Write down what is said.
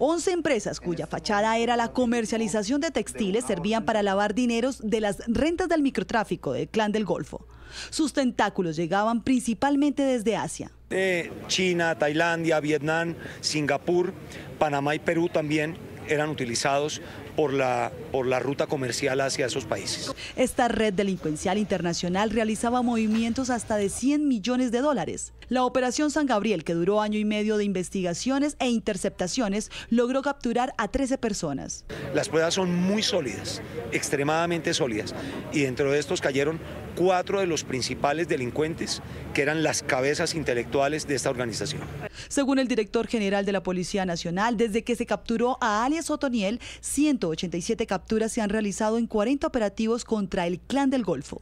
11 empresas cuya fachada era la comercialización de textiles servían para lavar dineros de las rentas del microtráfico del Clan del Golfo. Sus tentáculos llegaban principalmente desde Asia. China, Tailandia, Vietnam, Singapur, Panamá y Perú también eran utilizados por la, por la ruta comercial hacia esos países. Esta red delincuencial internacional realizaba movimientos hasta de 100 millones de dólares. La operación San Gabriel, que duró año y medio de investigaciones e interceptaciones, logró capturar a 13 personas. Las pruebas son muy sólidas, extremadamente sólidas, y dentro de estos cayeron cuatro de los principales delincuentes, que eran las cabezas intelectuales de esta organización. Según el director general de la Policía Nacional, desde que se capturó a alias Otoniel, 187 capturas se han realizado en 40 operativos contra el Clan del Golfo.